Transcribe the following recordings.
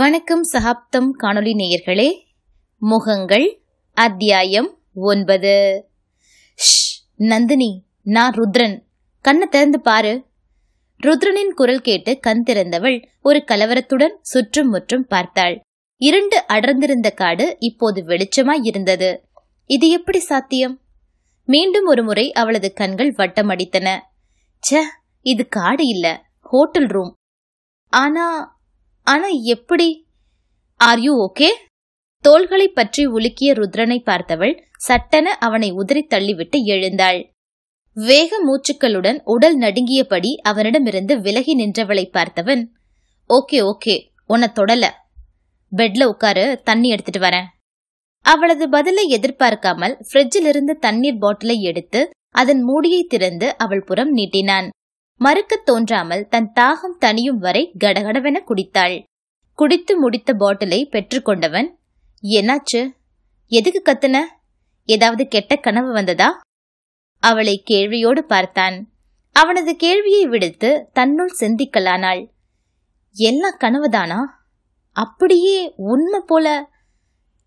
வணக்கம் சகாப்தம் காணொலி நேயர்களே முகங்கள் அத்தியாயம் ஒன்பது நந்தினி நான் ருத்ரன் கண்ணை திறந்து பாரு ருத்ரனின் குரல் கேட்டு கண் திறந்தவள் ஒரு கலவரத்துடன் சுற்றும் முற்றும் பார்த்தாள் இரண்டு அடர்ந்திருந்த காடு இப்போது வெளிச்சமாய் இருந்தது இது எப்படி சாத்தியம் மீண்டும் ஒரு முறை அவளது கண்கள் வட்டமடித்தன ச இது காடு இல்ல ஹோட்டல் ரூம் ஆனா ஆனா எப்படி ஆர் யூ ஓகே தோள்களை பற்றி உலுக்கிய ருத்ரனை பார்த்தவள் சட்டென அவனை உதறி தள்ளிவிட்டு எழுந்தாள் வேக மூச்சுக்களுடன் உடல் நடுங்கியபடி அவனிடமிருந்து விலகி நின்றவளை பார்த்தவன் ஓகே ஓகே உன்னை தொடல பெட்ல உட்காரு தண்ணி எடுத்துட்டு வரேன் அவளது பதிலை எதிர்பார்க்காமல் ஃப்ரிட்ஜிலிருந்து தண்ணீர் பாட்டிலை எடுத்து அதன் மூடியை திறந்து அவள் புறம் நீட்டினான் மறுக்கத் தோன்றாமல் தன் தாகம் தணியும் வரை கடகடவென குடித்தாள் குடித்து முடித்த பாட்டிலை பெற்றுக்கொண்டவன் என்னாச்சு எதுக்கு கத்துன ஏதாவது கெட்ட கனவு வந்ததா அவளை கேள்வியோடு பார்த்தான் அவனது கேள்வியை விடுத்து தன்னுள் சிந்திக்கலானாள் எல்லா கனவுதானா அப்படியே உண்மை போல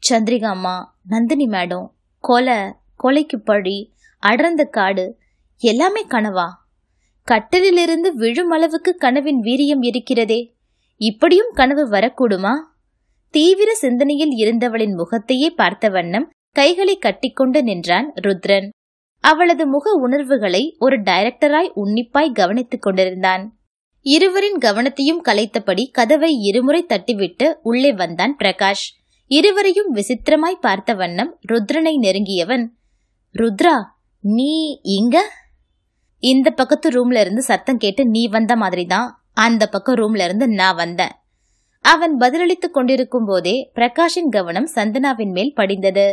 சந்திரிகா அம்மா நந்தினி மேடம் கொலை கொலைக்கு பழி அடர்ந்த காடு எல்லாமே கனவா கட்டிலிருந்து விழும் அளவுக்கு கனவின் வீரியம் இருக்கிறதே இப்படியும் கனவு வரக்கூடுமா தீவிர சிந்தனையில் இருந்தவளின் முகத்தையே பார்த்த வண்ணம் கைகளை கட்டிக்கொண்டு நின்றான் ருத்ரன் அவளது முக உணர்வுகளை ஒரு டைரக்டராய் உன்னிப்பாய் கவனித்துக் கொண்டிருந்தான் இருவரின் கவனத்தையும் கலைத்தபடி கதவை இருமுறை தட்டிவிட்டு உள்ளே வந்தான் பிரகாஷ் இருவரையும் விசித்திரமாய் பார்த்த வண்ணம் ருத்ரனை நெருங்கியவன் ருத்ரா நீ இங்க இந்த பக்கத்து ரூம்ல இருந்து சத்தம் கேட்டு நீ வந்த மாதிரிதான் அந்த பக்கம் ரூம்ல இருந்து நான் வந்தேன் அவன் பதிலளித்துக் கொண்டிருக்கும் போதே பிரகாஷின் கவனம் சந்தனாவின் மேல் படிந்தது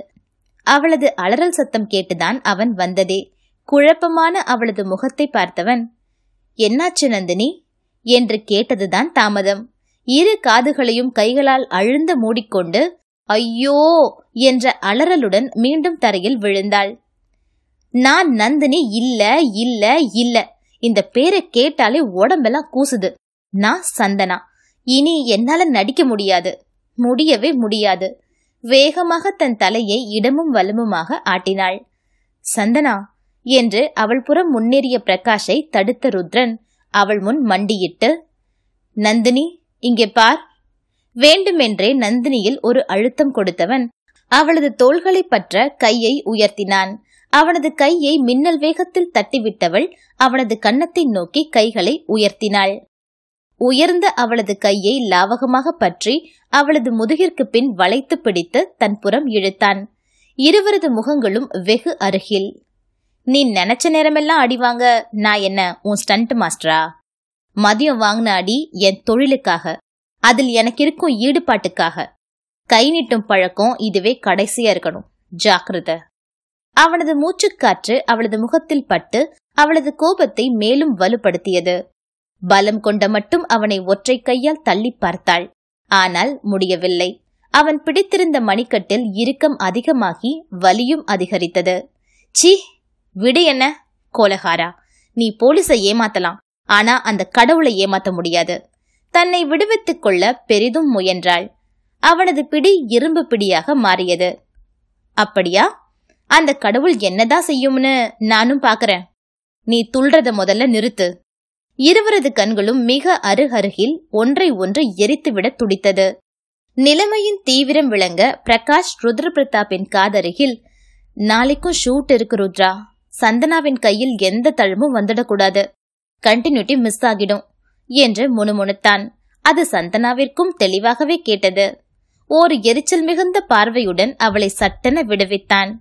அவளது அலறல் சத்தம் கேட்டுதான் அவன் வந்ததே குழப்பமான அவளது முகத்தை பார்த்தவன் என்னாச்சு நந்தினி என்று கேட்டதுதான் தாமதம் இரு காதுகளையும் கைகளால் அழுந்த மூடிக்கொண்டு ஐயோ என்ற அலறலுடன் மீண்டும் தரையில் விழுந்தாள் நான் நந்தினி இல்ல இல்ல இல்ல இந்த பேரை கேட்டாலே உடம்பெல்லாம் கூசுது நான் சந்தனா இனி என்னால நடிக்க முடியாது முடியவே முடியாது வேகமாக தன் தலையை இடமும் வலுமுமாக ஆட்டினாள் சந்தனா என்று அவள் புறம் முன்னேறிய பிரகாஷை தடுத்த ருத்ரன் அவள் முன் மண்டியிட்டு நந்தினி இங்கே பார் வேண்டுமென்றே நந்தினியில் ஒரு அழுத்தம் கொடுத்தவன் அவளது தோள்களை பற்ற கையை உயர்த்தினான் அவனது கையை மின்னல் வேகத்தில் தட்டிவிட்டவள் அவனது கன்னத்தை நோக்கி கைகளை உயர்த்தினாள் உயர்ந்த அவளது கையை லாவகமாக பற்றி அவளது முதுகிற்கு பின் வளைத்து பிடித்து தன் புறம் இழுத்தான் இருவரது முகங்களும் வெகு அருகில் நீ நினைச்ச நேரமெல்லாம் அடிவாங்க நான் என்ன உன் ஸ்டண்ட் மாஸ்டரா மதியம் வாங்கின அடி என் தொழிலுக்காக அதில் எனக்கு இருக்கும் ஈடுபாட்டுக்காக கை நீட்டும் பழக்கம் இதுவே கடைசியா இருக்கணும் ஜாக்கிரதை அவனது மூச்சுக்காற்று அவளது முகத்தில் பட்டு அவளது கோபத்தை மேலும் வலுப்படுத்தியது பலம் கொண்ட மட்டும் அவனை ஒற்றை கையால் தள்ளி பார்த்தாள் ஆனால் முடியவில்லை அவன் பிடித்திருந்த மணிக்கட்டில் இறுக்கம் அதிகமாகி வலியும் அதிகரித்தது சி விடு என்ன கோலகாரா நீ போலீஸை ஏமாத்தலாம் ஆனா அந்த கடவுளை ஏமாத்த முடியாது தன்னை விடுவித்துக் கொள்ள பெரிதும் முயன்றாள் அவனது பிடி இரும்பு பிடியாக மாறியது அப்படியா அந்த கடவுள் என்னதான் செய்யும்னு நானும் பாக்குறேன் நீ துள்றத முதல்ல நிறுத்து இருவரது கண்களும் மிக அருகருகில் ஒன்றை ஒன்று எரித்துவிட துடித்தது நிலைமையின் தீவிரம் விளங்க பிரகாஷ் ருத்ர பிரதாப்பின் காதருகில் நாளைக்கும் ஷூட் இருக்கு ருத்ரா சந்தனாவின் கையில் எந்த தழும்பும் வந்துடக்கூடாது கண்டினியூட்டி மிஸ் ஆகிடும் என்று முணுமுணுத்தான் அது சந்தனாவிற்கும் தெளிவாகவே கேட்டது ஓர் எரிச்சல் மிகுந்த பார்வையுடன் அவளை சட்டென விடுவித்தான்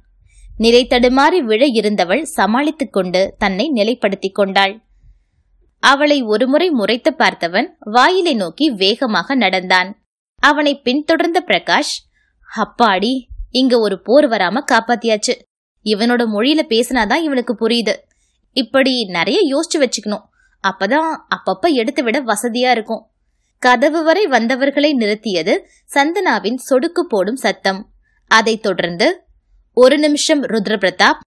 நிலை தடுமாறி விழ இருந்தவள் சமாளித்துக் கொண்டு தன்னை நிலைப்படுத்திக் கொண்டாள் அவளை ஒருமுறை முறைத்து பார்த்தவன் வாயிலை நோக்கி வேகமாக நடந்தான் அவனை பின்தொடர்ந்த பிரகாஷ் அப்பாடி இங்க ஒரு போர் வராம காப்பாத்தியாச்சு இவனோட மொழியில பேசினாதான் இவனுக்கு புரியுது இப்படி நிறைய யோசிச்சு வச்சுக்கணும் அப்பதான் அப்பப்ப எடுத்து விட வசதியா இருக்கும் கதவு வரை வந்தவர்களை நிறுத்தியது சந்தனாவின் சொடுக்கு போடும் சத்தம் அதைத் தொடர்ந்து ஒரு நிமிஷம் ருத்ர பிரதாப்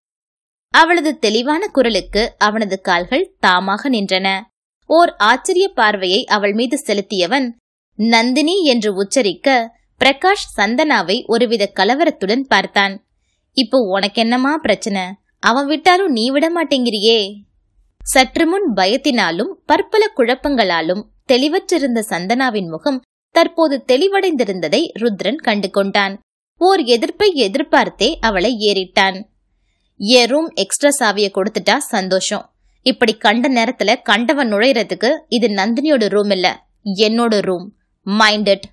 அவளது தெளிவான குரலுக்கு அவனது கால்கள் தாமாக நின்றன ஓர் ஆச்சரிய பார்வையை அவள் மீது செலுத்தியவன் நந்தினி என்று உச்சரிக்க பிரகாஷ் சந்தனாவை ஒருவித கலவரத்துடன் பார்த்தான் இப்போ உனக்கென்னமா பிரச்சனை அவன் விட்டாலும் நீ விட மாட்டேங்கிறியே சற்று முன் பயத்தினாலும் பற்பல குழப்பங்களாலும் தெளிவற்றிருந்த சந்தனாவின் முகம் தற்போது தெளிவடைந்திருந்ததை ருத்ரன் கண்டு கொண்டான் ஓர் எதிர்ப்பை எதிர்பார்த்தே அவளை ஏறிட்டான் என் ரூம் எக்ஸ்ட்ரா சாவியை கொடுத்துட்டா சந்தோஷம் இப்படி கண்ட நேரத்துல கண்டவன் நுழையறதுக்கு இது நந்தினியோட ரூம் இல்ல என்னோட ரூம் மைண்டட்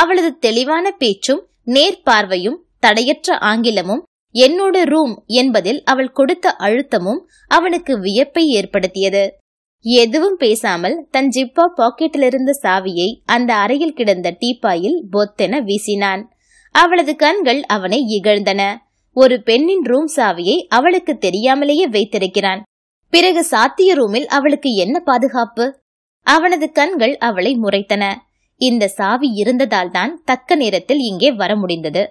அவளது தெளிவான பேச்சும் நேர்பார்வையும் தடையற்ற ஆங்கிலமும் என்னோட ரூம் என்பதில் அவள் கொடுத்த அழுத்தமும் அவனுக்கு வியப்பை ஏற்படுத்தியது எதுவும் பேசாமல் தன் ஜிப்பா பாக்கெட்டிலிருந்த சாவியை அந்த அறையில் கிடந்த டீப்பாயில் பொத்தென வீசினான் அவளது கண்கள் அவனை இகழ்ந்தன ஒரு பெண்ணின் ரூம் சாவியை அவளுக்கு தெரியாமலேயே வைத்திருக்கிறான் பிறகு சாத்திய ரூமில் அவளுக்கு என்ன பாதுகாப்பு அவனது கண்கள் அவளை முறைத்தன இந்த சாவி இருந்ததால் தான் தக்க நேரத்தில் இங்கே வர முடிந்தது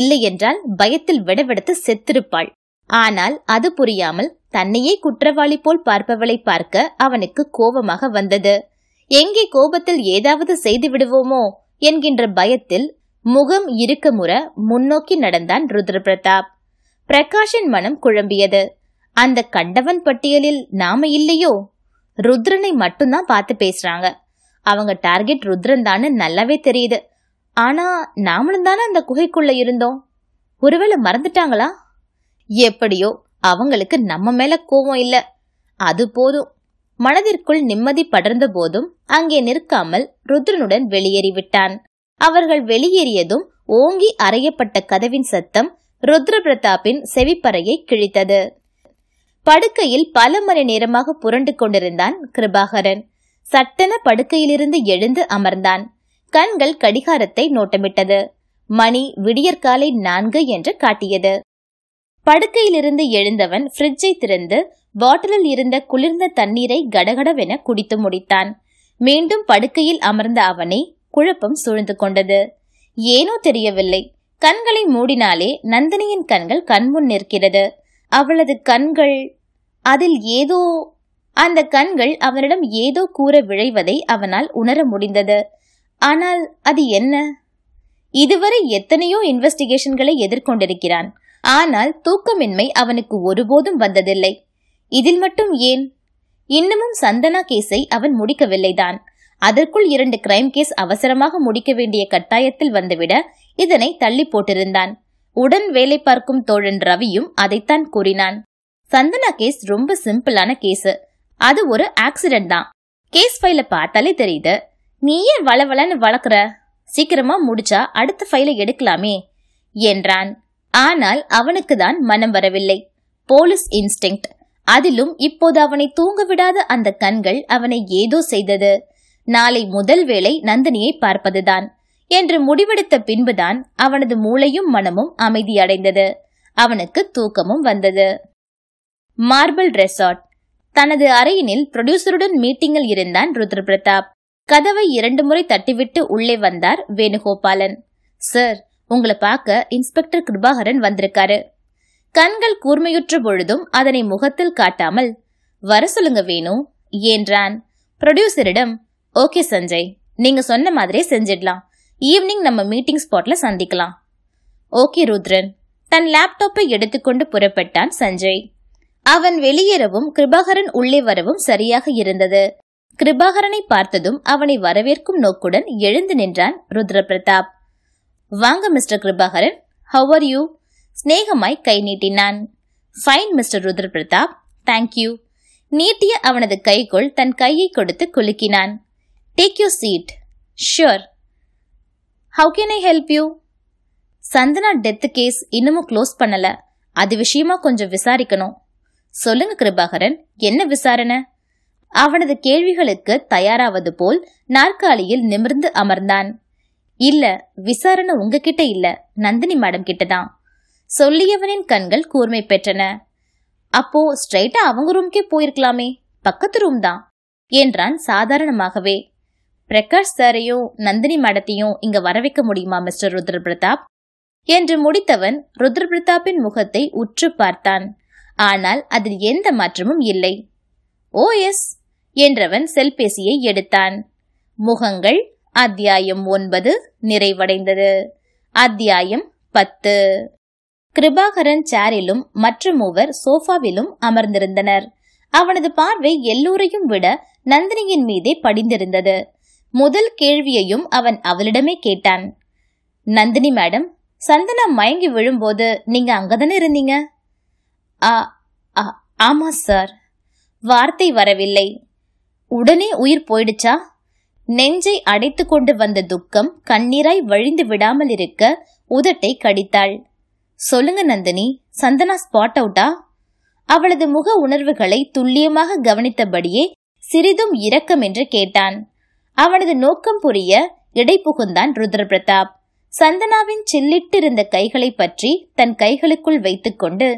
இல்லையென்றால் பயத்தில் விடவெடுத்து செத்திருப்பாள் ஆனால் அது புரியாமல் தன்னையே குற்றவாளி போல் பார்ப்பவளை பார்க்க அவனுக்கு கோபமாக வந்தது எங்கே கோபத்தில் ஏதாவது செய்து விடுவோமோ என்கின்ற பயத்தில் முகம் இருக்க முற முன்னோக்கி நடந்தான் ருத்ரபிரதாப் பிரகாஷின் மனம் குழம்பியது அந்த கண்டவன் பட்டியலில் நாம இல்லையோ ருத்ரனை மட்டும்தான் பார்த்து பேசுறாங்க அவங்க டார்கெட் ருத்ரன் தான்னு நல்லாவே தெரியுது ஆனா நாமளும் தானே அந்த குகைக்குள்ள இருந்தோம் ஒருவேளை மறந்துட்டாங்களா எப்படியோ அவங்களுக்கு நம்ம மேல கோவம் இல்ல அது போதும் மனதிற்குள் நிம்மதி படர்ந்த போதும் அங்கே நிற்காமல் ருத்ரனுடன் வெளியேறிவிட்டான் அவர்கள் வெளியேறியதும் ஓங்கி அறையப்பட்ட கதவின் சத்தம் ருத்ர பிரதாப்பின் செவிப்பறையை கிழித்தது படுக்கையில் பல மணி நேரமாக புரண்டு கொண்டிருந்தான் கிருபாகரன் சட்டென படுக்கையிலிருந்து எழுந்து அமர்ந்தான் கண்கள் கடிகாரத்தை நோட்டமிட்டது மணி விடியற்காலை நான்கு என்று காட்டியது படுக்கையிலிருந்து எழுந்தவன் ஃப்ரிட்ஜை திறந்து பாட்டிலில் இருந்த குளிர்ந்த தண்ணீரை கடகடவென குடித்து முடித்தான் மீண்டும் படுக்கையில் அமர்ந்த அவனை குழப்பம் சூழ்ந்து கொண்டது ஏனோ தெரியவில்லை கண்களை மூடினாலே நந்தினியின் கண்கள் கண்முன் நிற்கிறது அவளது கண்கள் அதில் ஏதோ அந்த கண்கள் அவனிடம் ஏதோ கூற விழைவதை அவனால் உணர முடிந்தது ஆனால் அது என்ன இதுவரை எத்தனையோ இன்வெஸ்டிகேஷன்களை எதிர்கொண்டிருக்கிறான் ஆனால் தூக்கமின்மை அவனுக்கு ஒருபோதும் வந்ததில்லை இதில் மட்டும் ஏன் இன்னமும் சந்தனா கேஸை அவன் முடிக்கவில்லைதான் அதற்குள் இரண்டு கிரைம் கேஸ் அவசரமாக முடிக்க வேண்டிய கட்டாயத்தில் வந்துவிட இதனை தள்ளி போட்டிருந்தான் உடன் வேலை பார்க்கும் தோழன் ரவியும் அதைத்தான் கூறினான் சந்தனா கேஸ் ரொம்ப சிம்பிளான கேஸ் அது ஒரு ஆக்சிடென்ட் தான் கேஸ் ஃபைல பார்த்தாலே தெரியுது நீ ஏன் வளவளன்னு வளர்க்குற சீக்கிரமா முடிச்சா அடுத்த ஃபைலை எடுக்கலாமே என்றான் ஆனால் அவனுக்கு தான் மனம் வரவில்லை போலீஸ் இன்ஸ்டிங்க்ட் அதிலும் இப்போது அவனை தூங்க விடாத அந்த கண்கள் அவனை ஏதோ செய்தது நாளை முதல் வேளை நந்தினியை பார்ப்பதுதான் என்று முடிவெடுத்த பின்புதான் அவனது மூளையும் மனமும் அமைதியடைந்தது அவனுக்கு தூக்கமும் வந்தது மார்பிள் ரெசார்ட் தனது அறையினில் புரொடியூசருடன் மீட்டிங்கில் இருந்தான் ருத்ரபிரதாப் கதவை இரண்டு முறை தட்டிவிட்டு உள்ளே வந்தார் வேணுகோபாலன் சார் உங்களை பார்க்க இன்ஸ்பெக்டர் கிருபாகரன் வந்திருக்காரு கண்கள் கூர்மையுற்ற பொழுதும் அதனை முகத்தில் காட்டாமல் வர சொல்லுங்க வேணு என்றான் புரொடியூசரிடம் ஓகே சஞ்சய் நீங்க சொன்ன மாதிரியே செஞ்சிடலாம் ஈவினிங் நம்ம மீட்டிங் ஸ்பாட்ல சந்திக்கலாம் ஓகே ருத்ரன் தன் லேப்டாப்பை எடுத்துக்கொண்டு புறப்பட்டான் சஞ்சய் அவன் வெளியேறவும் கிருபாகரன் உள்ளே வரவும் சரியாக இருந்தது கிருபாகரனை பார்த்ததும் அவனை வரவேற்கும் நோக்குடன் எழுந்து நின்றான் ருத்ர பிரதாப் வாங்க mister Kirubakaran how are you ஸ்னேகமாய் கை நீட்டினான் fine mister Rudra Pratap thank you நீட்டிய அவனது கைக்குள் தன் கையை கொடுத்து குலுக்கினான் Take your seat. Sure. How can I help you? Chandana death case இன்னமும் க்ளோஸ் பண்ணல அது விஷயமா கொஞ்சம் விசாரிக்கணும் சொல்லுங்க கிருபாகரன் என்ன விசாரணை அவனது கேள்விகளுக்கு தயாராவது போல் நாற்காலியில் நிமிர்ந்து அமர்ந்தான் இல்ல விசாரணை உங்ககிட்ட இல்ல நந்தினி மேடம் கிட்டதான் சொல்லியவனின் கண்கள் கூர்மை பெற்றன அப்போ ஸ்ட்ரைட்டா அவங்க ரூம்க்கே போயிருக்கலாமே பக்கத்து ரூம் தான் என்றான் சாதாரணமாகவே பிரகாஷ் சாரையும் நந்தினி மடத்தையும் இங்க வரவைக்க முடியுமா மிஸ்டர் ருத்ர பிரதாப் என்று முடித்தவன் ருத்ர பிரதாப்பின் முகத்தை உற்று பார்த்தான் ஆனால் அதில் எந்த மாற்றமும் இல்லை ஓ எஸ் என்றவன் செல்பேசியை எடுத்தான் முகங்கள் அத்தியாயம் ஒன்பது நிறைவடைந்தது அத்தியாயம் பத்து கிருபாகரன் சேரிலும் மற்ற மூவர் சோஃபாவிலும் அமர்ந்திருந்தனர் அவனது பார்வை எல்லோரையும் விட நந்தினியின் மீதே படிந்திருந்தது முதல் கேள்வியையும் அவன் அவளிடமே கேட்டான் நந்தினி மேடம் சந்தனா மயங்கி விழும்போது நீங்க அங்கதானே இருந்தீங்க ஆமா சார் வார்த்தை வரவில்லை உடனே உயிர் போயிடுச்சா நெஞ்சை அடைத்து கொண்டு வந்த துக்கம் கண்ணீராய் வழிந்து விடாமல் இருக்க உதட்டை கடித்தாள் சொல்லுங்க நந்தினி சந்தனா ஸ்பாட் அவுட்டா அவளது முக உணர்வுகளை துல்லியமாக கவனித்தபடியே சிறிதும் இரக்கம் என்று கேட்டான் அவனது நோக்கம் புரிய புகுந்தான் ருத்ர பிரதாப் சந்தனாவின் சில்லிட்டிருந்த கைகளை பற்றி தன் கைகளுக்குள் வைத்துக்கொண்டு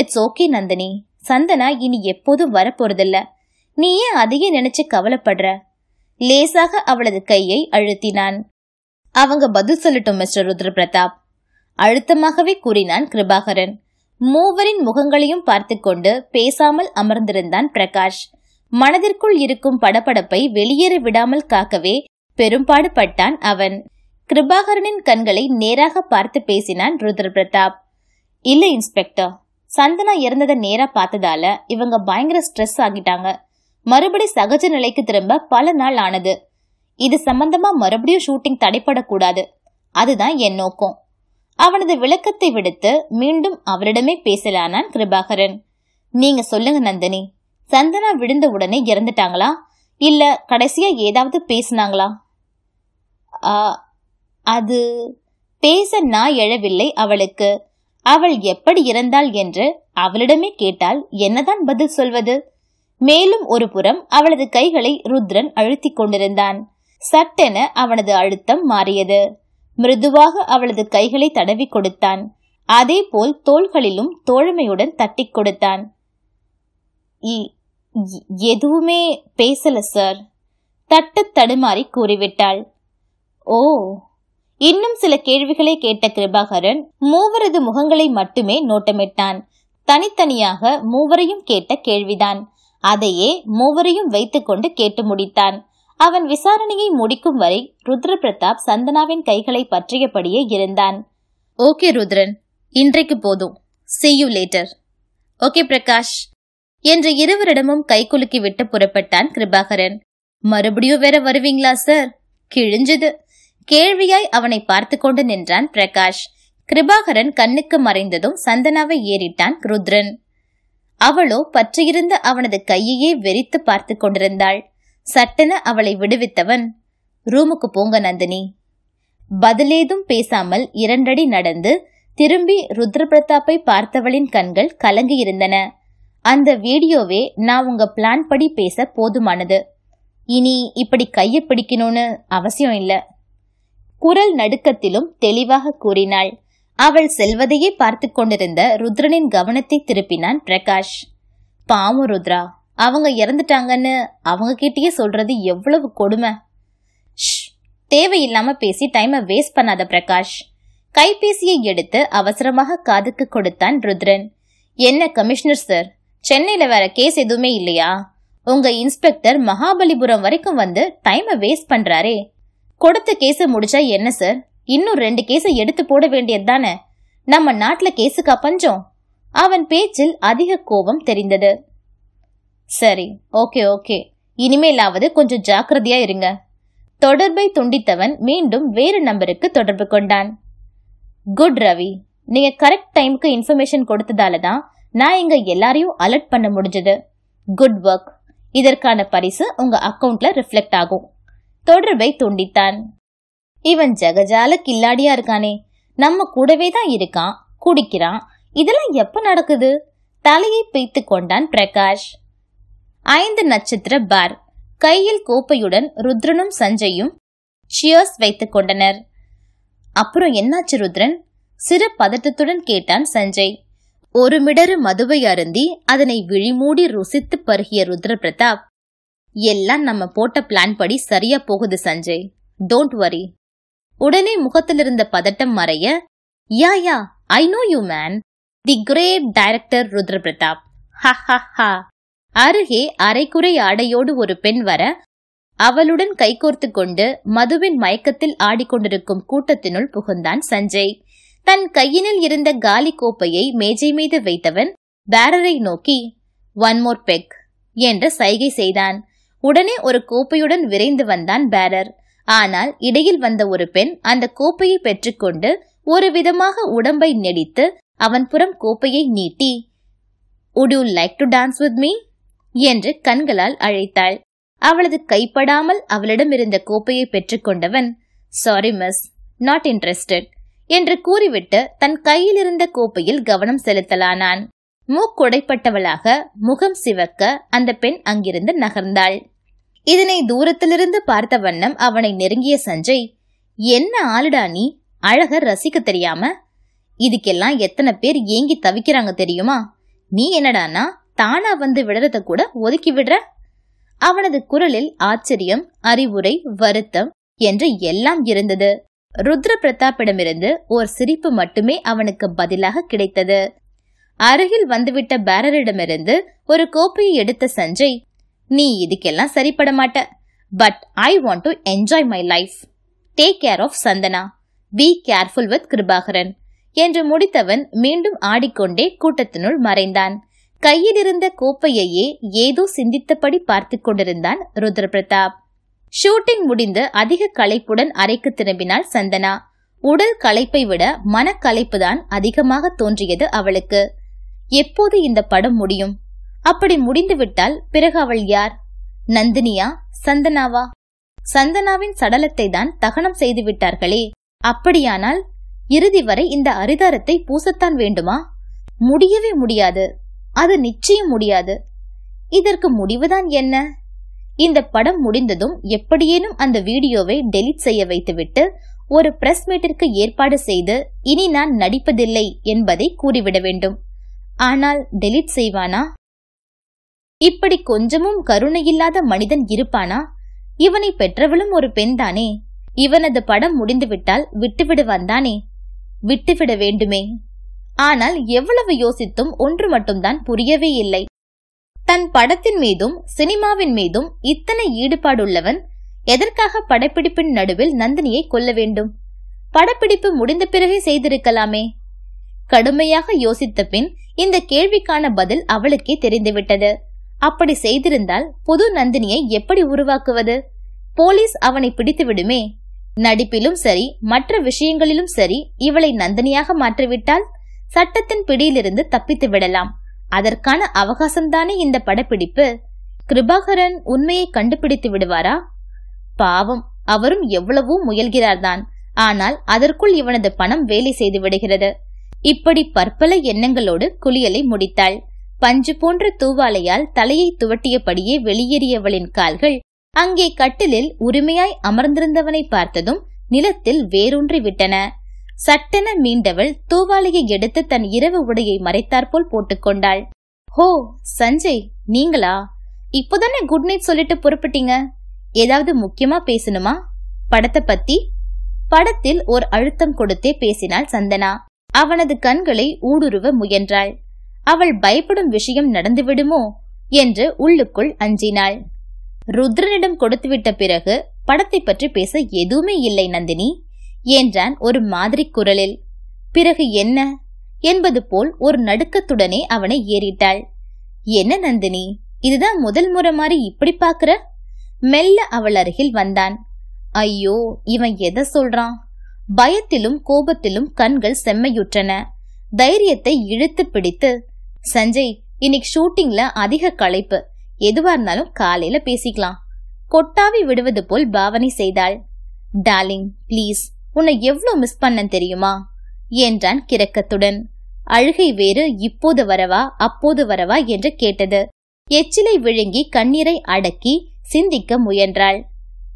இட்ஸ் ஓகே நந்தினி சந்தனா இனி எப்போதும் வரப்போறதில்ல நீ ஏன் அதையே நினைச்சு கவலைப்படுற லேசாக அவளது கையை அழுத்தினான் அவங்க பதில் சொல்லட்டும் மிஸ்டர் ருத்ர பிரதாப் அழுத்தமாகவே கூறினான் கிருபாகரன் மூவரின் முகங்களையும் பார்த்து கொண்டு பேசாமல் அமர்ந்திருந்தான் பிரகாஷ் மனதிற்குள் இருக்கும் படபடப்பை வெளியேற விடாமல் காக்கவே பெரும்பாடு பட்டான் அவன் கிருபாகரனின் கண்களை நேராக பார்த்து பேசினான் ருத்ர பிரதாப் இல்ல இன்ஸ்பெக்டர் சந்தனா இறந்ததை நேரா பார்த்ததால இவங்க பயங்கர ஸ்ட்ரெஸ் ஆகிட்டாங்க மறுபடி சகஜ நிலைக்கு திரும்ப பல நாள் ஆனது இது சம்பந்தமா மறுபடியும் ஷூட்டிங் தடைப்படக்கூடாது அதுதான் என் நோக்கம் அவனது விளக்கத்தை விடுத்து மீண்டும் அவரிடமே பேசலானான் கிருபாகரன் நீங்க சொல்லுங்க நந்தினி சந்தனா விழுந்த உடனே இறந்துட்டாங்களா இல்ல கடைசியா ஏதாவது பேசினாங்களா அது பேச நான் எழவில்லை அவளுக்கு அவள் எப்படி இறந்தாள் என்று அவளிடமே கேட்டால் என்னதான் பதில் சொல்வது மேலும் ஒரு புறம் அவளது கைகளை ருத்ரன் அழுத்திக் கொண்டிருந்தான் சட்டென அவனது அழுத்தம் மாறியது மிருதுவாக அவளது கைகளை தடவி கொடுத்தான் அதே போல் தோள்களிலும் தோழமையுடன் தட்டி கொடுத்தான் எதுவுமே பேசல சார் தட்டு தடுமாறி கூறிவிட்டாள் ஓ இன்னும் சில கேள்விகளை கேட்ட கிருபாகரன் மூவரது முகங்களை மட்டுமே நோட்டமிட்டான் தனித்தனியாக மூவரையும் கேட்ட கேள்விதான் அதையே மூவரையும் வைத்துக்கொண்டு கேட்டு முடித்தான் அவன் விசாரணையை முடிக்கும் வரை ருத்ர பிரதாப் சந்தனாவின் கைகளை பற்றியபடியே இருந்தான் ஓகே ருத்ரன் இன்றைக்கு போதும் see you later okay Prakash என்று இருவரிடமும் கைகுலுக்கி விட்டு புறப்பட்டான் கிருபாகரன் மறுபடியும் வேற வருவீங்களா சார் கிழிஞ்சது கேள்வியாய் அவனை பார்த்து கொண்டு நின்றான் பிரகாஷ் கிருபாகரன் கண்ணுக்கு மறைந்ததும் சந்தனாவை ஏறிட்டான் ருத்ரன் அவளோ பற்றியிருந்த அவனது கையையே வெறித்து பார்த்து கொண்டிருந்தாள் சட்டென அவளை விடுவித்தவன் ரூமுக்கு போங்க நந்தினி பதிலேதும் பேசாமல் இரண்டடி நடந்து திரும்பி பிரதாப்பை பார்த்தவளின் கண்கள் கலங்கியிருந்தன அந்த வீடியோவே நான் உங்க பிளான் படி பேச போதுமானது இனி இப்படி கையை பிடிக்கணும்னு அவசியம் இல்லை குரல் நடுக்கத்திலும் தெளிவாக கூறினாள் அவள் செல்வதையே பார்த்து கொண்டிருந்த ருத்ரனின் கவனத்தை திருப்பினான் பிரகாஷ் பாவம் ருத்ரா அவங்க இறந்துட்டாங்கன்னு அவங்க கிட்டயே சொல்றது எவ்வளவு கொடுமை தேவையில்லாம பேசி டைமை வேஸ்ட் பண்ணாத பிரகாஷ் கைபேசியை எடுத்து அவசரமாக காதுக்கு கொடுத்தான் ருத்ரன் என்ன கமிஷனர் சார் சென்னையில் வேற கேஸ் எதுவுமே இல்லையா உங்க இன்ஸ்பெக்டர் மகாபலிபுரம் வரைக்கும் வந்து டைமை வேஸ்ட் பண்றாரே கொடுத்த கேஸை முடிச்சா என்ன சார் இன்னும் ரெண்டு கேஸை எடுத்து போட வேண்டியது தானே நம்ம நாட்டுல கேஸுக்கா பஞ்சம் அவன் பேச்சில் அதிக கோபம் தெரிந்தது சரி ஓகே ஓகே இனிமேலாவது கொஞ்சம் ஜாக்கிரதையா இருங்க தொடர்பை துண்டித்தவன் மீண்டும் வேறு நம்பருக்கு தொடர்பு கொண்டான் குட் ரவி நீங்க கரெக்ட் டைமுக்கு இன்ஃபர்மேஷன் கொடுத்ததால தான் நான் இங்க எல்லாரையும் அலர்ட் பண்ண முடிஞ்சது குட் ஒர்க் இதற்கான பரிசு உங்க அக்கவுண்ட்ல ரிஃப்ளெக்ட் ஆகும் தொடர்பை துண்டித்தான் இவன் ஜெகஜால கில்லாடியா இருக்கானே நம்ம கூடவே தான் இருக்கான் குடிக்கிறான் இதெல்லாம் எப்ப நடக்குது தலையை பிய்த்து கொண்டான் பிரகாஷ் ஐந்து நட்சத்திர பார் கையில் கோப்பையுடன் ருத்ரனும் சஞ்சயும் சியர்ஸ் வைத்துக் கொண்டனர் அப்புறம் என்னாச்சு ருத்ரன் சிறு பதட்டத்துடன் கேட்டான் சஞ்சய் ஒரு மிடறு மதுவை அருந்தி அதனை விழிமூடி ருசித்து பருகிய ருத்ர பிரதாப் எல்லாம் நம்ம போட்ட பிளான் படி சரியா போகுது சஞ்சய் டோன்ட் வரி உடனே முகத்திலிருந்த பதட்டம் மறைய yeah yeah I know you man the great director Rudra Pratap அருகே அரைக்குறை ஆடையோடு ஒரு பெண் வர அவளுடன் கைகோர்த்து கொண்டு மதுவின் மயக்கத்தில் ஆடிக்கொண்டிருக்கும் கூட்டத்தினுள் புகுந்தான் சஞ்சய் தன் கையினில் இருந்த காலி கோப்பையை மேஜை மீது வைத்தவன் பேரரை நோக்கி ஒன் மோர் பெக் என்று சைகை செய்தான் உடனே ஒரு கோப்பையுடன் விரைந்து வந்தான் பேரர் ஆனால் இடையில் வந்த ஒரு பெண் அந்த கோப்பையை பெற்றுக்கொண்டு ஒரு விதமாக உடம்பை நெடித்து அவன் புறம் கோப்பையை நீட்டி would you like to dance with me என்று கண்களால் அழைத்தாள் அவளது கைப்படாமல் அவளிடம் இருந்த கோப்பையை பெற்றுக்கொண்டவன் சாரி மிஸ் நாட் இன்ட்ரெஸ்டட் என்று கூறிவிட்டு தன் கையிலிருந்த கோப்பையில் கவனம் செலுத்தலானான் மூக்கொடைப்பட்டவளாக முகம் சிவக்க அந்த பெண் அங்கிருந்து நகர்ந்தாள் இதனை தூரத்திலிருந்து பார்த்த வண்ணம் அவனை நெருங்கிய சஞ்சய் என்ன ஆளுடா நீ அழக ரசிக்க தெரியாம இதுக்கெல்லாம் எத்தனை பேர் ஏங்கி தவிக்கிறாங்க தெரியுமா நீ என்னடானா தானா வந்து விடுறத கூட ஒதுக்கி விடுற அவனது குரலில் ஆச்சரியம் அறிவுரை வருத்தம் என்று எல்லாம் இருந்தது ருத்ர பிரதாப்பிடமிருந்து ஓர் சிரிப்பு மட்டுமே அவனுக்கு பதிலாக கிடைத்தது அருகில் வந்துவிட்ட பேரரிடமிருந்து ஒரு கோப்பையை எடுத்த சஞ்சய் நீ இதுக்கெல்லாம் சரிப்பட மாட்ட but I want to enjoy my life take care of Chandana be careful with Kirubakaran என்று முடித்தவன் மீண்டும் ஆடிக்கொண்டே கூட்டத்தினுள் மறைந்தான் கையிலிருந்த கோப்பையையே ஏதோ சிந்தித்தபடி பார்த்து கொண்டிருந்தான் ருத்ர பிரதாப் ஷூட்டிங் முடிந்து அதிக களைப்புடன் அறைக்கு திரும்பினாள் சந்தனா உடல் களைப்பை விட மனக்களைப்பு தான் அதிகமாக தோன்றியது அவளுக்கு எப்போது இந்த படம் முடியும் அப்படி முடிந்துவிட்டால் பிறகு அவள் யார் நந்தினியா சந்தனாவா சந்தனாவின் சடலத்தை தான் தகனம் செய்து விட்டார்களே அப்படியானால் இறுதி வரை இந்த அரிதாரத்தை பூசத்தான் வேண்டுமா முடியவே முடியாது அது நிச்சயம் முடியாது இதற்கு முடிவுதான் என்ன இந்த படம் முடிந்ததும் எப்படியேனும் அந்த வீடியோவை டெலிட் செய்ய வைத்துவிட்டு ஒரு பிரஸ் மீட்டிற்கு ஏற்பாடு செய்து இனி நான் நடிப்பதில்லை என்பதை கூறிவிட வேண்டும் ஆனால் டெலிட் செய்வானா இப்படி கொஞ்சமும் கருணையில்லாத மனிதன் இருப்பானா இவனை பெற்றவளும் ஒரு பெண்தானே இவனது படம் முடிந்துவிட்டால் விட்டுவிடுவான் தானே விட்டுவிட வேண்டுமே ஆனால் எவ்வளவு யோசித்தும் ஒன்று மட்டும்தான் புரியவே இல்லை தன் படத்தின் மீதும் சினிமாவின் மீதும் இத்தனை ஈடுபாடுள்ளவன் எதற்காக படப்பிடிப்பின் நடுவில் நந்தினியை கொல்ல வேண்டும் படப்பிடிப்பு முடிந்த பிறகே செய்திருக்கலாமே கடுமையாக யோசித்த பின் இந்த கேள்விக்கான பதில் அவளுக்கே தெரிந்துவிட்டது அப்படி செய்திருந்தால் புது நந்தினியை எப்படி உருவாக்குவது போலீஸ் அவனை பிடித்து விடுமே நடிப்பிலும் சரி மற்ற விஷயங்களிலும் சரி இவளை நந்தினியாக மாற்றிவிட்டால் சட்டத்தின் பிடியிலிருந்து தப்பித்து விடலாம் அதற்கான அவகாசம்தானே இந்த படப்பிடிப்பு கிருபாகரன் உண்மையை கண்டுபிடித்து விடுவாரா பாவம் அவரும் எவ்வளவோ முயல்கிறார்தான் ஆனால் அதற்குள் இவனது பணம் வேலை செய்து விடுகிறது இப்படி பற்பல எண்ணங்களோடு குளியலை முடித்தாள் பஞ்சு போன்ற தூவாலையால் தலையை துவட்டியபடியே வெளியேறியவளின் கால்கள் அங்கே கட்டிலில் உரிமையாய் அமர்ந்திருந்தவனை பார்த்ததும் நிலத்தில் வேரூன்றி விட்டன சட்டென மீண்டவள் தூவாளியை எடுத்து தன் இரவு உடையை மறைத்தாற்போல் போட்டுக்கொண்டாள் ஹோ சஞ்சய் நீங்களா இப்போதானே குட் நைட் சொல்லிட்டு புறப்பட்டீங்க ஏதாவது முக்கியமா பேசணுமா படத்தை பத்தி படத்தில் ஒரு அழுத்தம் கொடுத்தே பேசினாள் சந்தனா அவனது கண்களை ஊடுருவ முயன்றாள் அவள் பயப்படும் விஷயம் நடந்துவிடுமோ என்று உள்ளுக்குள் அஞ்சினாள் ருத்ரனிடம் கொடுத்துவிட்ட பிறகு படத்தை பற்றி பேச எதுவுமே இல்லை நந்தினி என்றான் ஒரு மாதிரி குரலில் பிறகு என்ன என்பது போல் ஒரு நடுக்கத்துடனே அவனை ஏறிட்டாள் என்ன நந்தினி இதுதான் முதல் முறை மாதிரி இப்படி பாக்குற மெல்ல அவள் அருகில் வந்தான் ஐயோ இவன் எதை சொல்றான் பயத்திலும் கோபத்திலும் கண்கள் செம்மையுற்றன தைரியத்தை இழுத்து பிடித்து சஞ்சய் இன்னைக்கு ஷூட்டிங்ல அதிக களைப்பு எதுவா இருந்தாலும் காலையில பேசிக்கலாம் கொட்டாவி விடுவது போல் பாவனை செய்தாள் டார்லிங் ப்ளீஸ் உன்னை எவ்வளோ மிஸ் பண்ணன் தெரியுமா என்றான் கிரக்கத்துடன் அழுகை வேறு இப்போது வரவா அப்போது வரவா என்று கேட்டது எச்சிலை விழுங்கி கண்ணீரை அடக்கி சிந்திக்க முயன்றாள்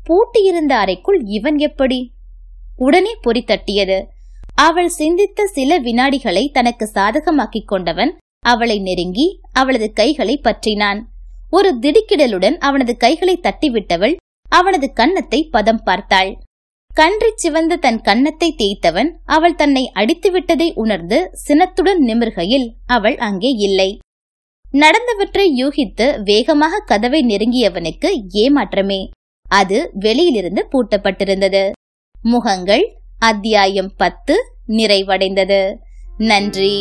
பூட்டியிருந்த அறைக்குள் இவன் எப்படி உடனே பொறி தட்டியது அவள் சிந்தித்த சில வினாடிகளை தனக்கு சாதகமாக்கிக் கொண்டவன் அவளை நெருங்கி அவளது கைகளை பற்றினான் ஒரு திடுக்கிடலுடன் அவனது கைகளை தட்டிவிட்டவள் அவனது கன்னத்தை பதம் பார்த்தாள் கன்றி சிவந்த தன் கன்னத்தை தேய்த்தவன் அவள் தன்னை அடித்துவிட்டதை உணர்ந்து சினத்துடன் நிமிர்கையில் அவள் அங்கே இல்லை நடந்தவற்றை யூகித்து வேகமாக கதவை நெருங்கியவனுக்கு ஏமாற்றமே அது வெளியிலிருந்து பூட்டப்பட்டிருந்தது முகங்கள் அத்தியாயம் பத்து நிறைவடைந்தது நன்றி